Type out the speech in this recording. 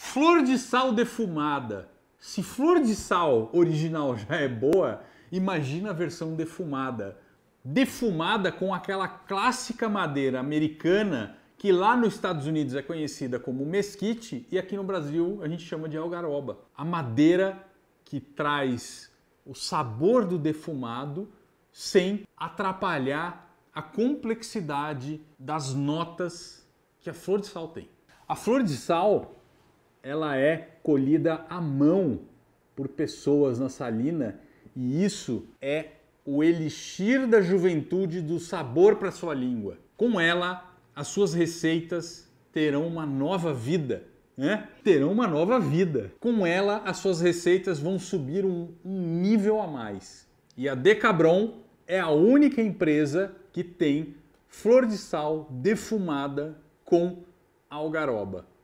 Flor de sal defumada. Se flor de sal original já é boa, imagina a versão defumada. Defumada com aquela clássica madeira americana que lá nos Estados Unidos é conhecida como mesquite e aqui no Brasil a gente chama de algaroba. A madeira que traz o sabor do defumado sem atrapalhar a complexidade das notas que a flor de sal tem. A flor de sal ela é colhida à mão por pessoas na Salina e isso é o elixir da juventude do sabor para sua língua. Com ela, as suas receitas terão uma nova vida, né? Terão uma nova vida. Com ela, as suas receitas vão subir um, um nível a mais. E a Decabron é a única empresa que tem flor de sal defumada com algaroba.